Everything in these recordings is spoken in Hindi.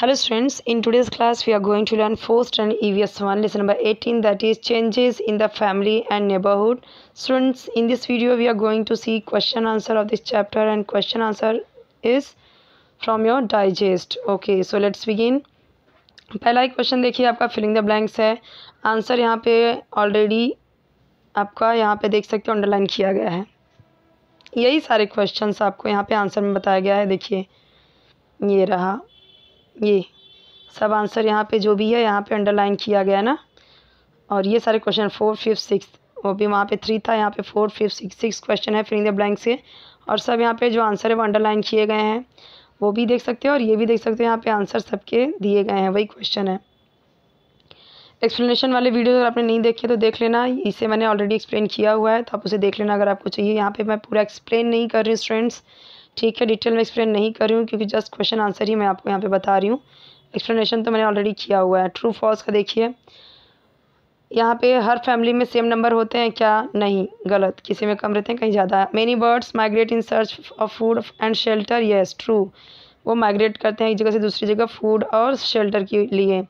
Hello students in today's class we are going to learn fourth and EVS one lesson number eighteen that is changes in the family and neighbourhood students in this video we are going to see question answer of this chapter and question answer is from your digest okay so let's begin पहला ही क्वेश्चन देखिए आपका फिलिंग द ब्लैंक्स है आंसर यहाँ पे ऑलरेडी आपका यहाँ पे देख सकते हो अंडरलाइन किया गया है यही सारे क्वेश्चंस आपको यहाँ पे आंसर में बताया गया है देखिए ये रहा ये सब आंसर यहाँ पे जो भी है यहाँ पे अंडरलाइन किया गया है ना और ये सारे क्वेश्चन फोर फिफ्थ सिक्स वो भी वहाँ पे थ्री था यहाँ पे four fifth six six question है फिर द ब्लैंक से और सब यहाँ पे जो आंसर है वो अंडरलाइन किए गए हैं वो भी देख सकते हो और ये भी देख सकते हो यहाँ पे आंसर सबके दिए गए हैं वही क्वेश्चन है एक्सप्लेनेशन वाले वीडियो अगर आपने नहीं देखे तो देख लेना इसे मैंने ऑलरेडी एक्सप्लेन किया हुआ है तो आप उसे देख लेना अगर आपको चाहिए यहाँ पर मैं पूरा एक्सप्लेन नहीं कर रही हूँ स्टूडेंट्स ठीक है डिटेल में एक्सप्लेन नहीं कर रही हूँ क्योंकि जस्ट क्वेश्चन आंसर ही मैं आपको यहाँ पे बता रही हूँ एक्सप्लेनेशन तो मैंने ऑलरेडी किया हुआ है ट्रू फॉल्स का देखिए यहाँ पे हर फैमिली में सेम नंबर होते हैं क्या नहीं गलत किसी में कम रहते हैं कहीं ज़्यादा many birds migrate in search of food and shelter yes true वो माइग्रेट करते हैं एक जगह से दूसरी जगह फूड और शेल्टर के लिए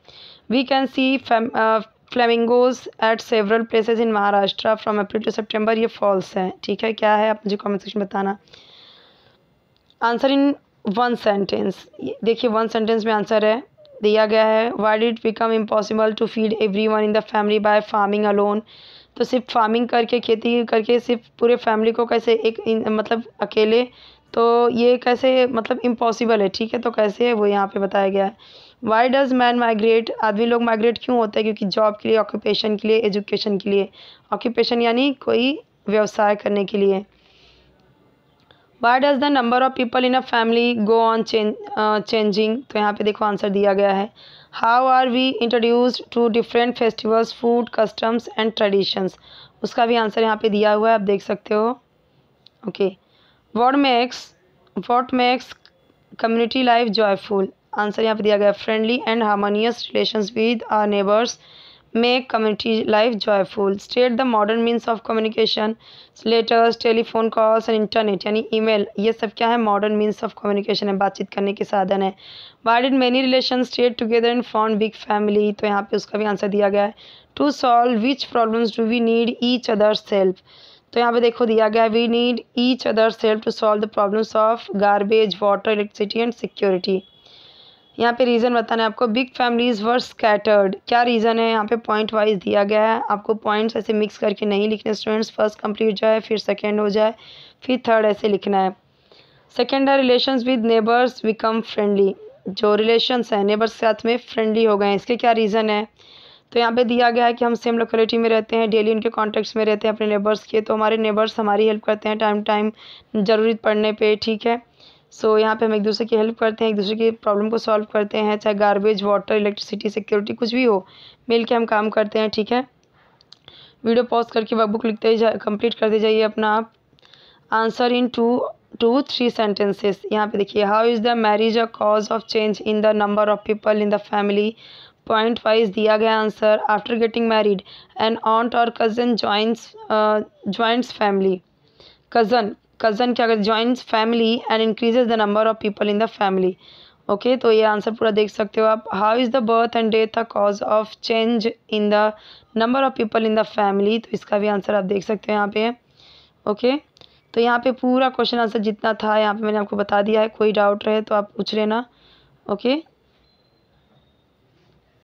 we can see flamingos at several places in Maharashtra from April to September ये फॉल्स है ठीक है क्या है आप मुझे कॉमेंट सेक्शन बताना आंसर इन वन सेंटेंस देखिए वन सेंटेंस में आंसर है दिया गया है why did become impossible to feed every one in the family by farming alone तो सिर्फ फार्मिंग करके खेती करके सिर्फ पूरे फैमिली को कैसे एक इन, मतलब अकेले तो ये कैसे मतलब इम्पॉसिबल है ठीक है तो कैसे है वो यहाँ पे बताया गया है वाई डज़ मैन माइग्रेट आदमी लोग माइग्रेट क्यों होते हैं क्योंकि जॉब के लिए ऑक्यूपेशन के लिए एजुकेशन के लिए ऑक्यूपेशन यानी कोई व्यवसाय करने के लिए why does the number of people in a family go on changing तो यहाँ पे देखो आंसर दिया गया है how are we introduced to different festivals food customs and traditions उसका भी आंसर यहाँ पे दिया हुआ है आप देख सकते हो okay what makes what makes community life joyful answer यहाँ पे दिया गया friendly and harmonious relation with our neighbours make community life joyful state the modern means of communication letters telephone calls and internet यानी email ये सब क्या है modern means of communication है बातचीत करने के साधन है why did many relations stay together and formed big family तो यहाँ पे उसका भी आंसर दिया गया है to solve which problems do we need each other's help तो यहाँ पे देखो दिया गया है we need each others help to solve the problems of garbage water electricity and security यहाँ पे रीज़न बताना है आपको बिग फैमिलीज़ वर स्कैटर्ड क्या रीज़न है यहाँ पे पॉइंट वाइज दिया गया है आपको पॉइंट्स ऐसे मिक्स करके नहीं लिखने स्टूडेंट्स फर्स्ट कंप्लीट हो जाए फिर सेकेंड हो जाए फिर थर्ड ऐसे लिखना है सेकेंड है relation with neighbours become friendly जो रिलेशंस हैं नेबर्स के साथ में फ्रेंडली हो गए हैं इसके क्या रीज़न है तो यहाँ पे दिया गया है कि हम सेम लोकेलिटी में रहते हैं डेली उनके कॉन्टैक्ट्स में रहते हैं अपने नेबर्स के तो हमारे नेबर्स हमारी हेल्प करते हैं टाइम टाइम ज़रूरत पड़ने पे ठीक है सो so, यहाँ पे हम एक दूसरे की हेल्प करते हैं एक दूसरे की प्रॉब्लम को सॉल्व करते हैं चाहे गार्बेज वाटर इलेक्ट्रिसिटी सिक्योरिटी कुछ भी हो मिल के हम काम करते हैं ठीक है वीडियो पॉज करके वर्कबुक लिखते ही जा कर करते जाइए अपना आप answer in two two three sentences यहाँ पे देखिए how is the marriage a cause of change in the number of people in the family point wise दिया गया answer after getting married and aunt और cousin joints joints family cousin cousin क्या joint family and increases the number of people in the family okay तो ये आंसर पूरा देख सकते हो आप how is the birth and death a cause of change in the number of people in the family तो इसका भी आंसर आप देख सकते हो यहाँ पे ओके तो यहाँ पे पूरा क्वेश्चन आंसर जितना था यहाँ पे मैंने आपको बता दिया है कोई डाउट रहे तो आप पूछ लेना ओके okay?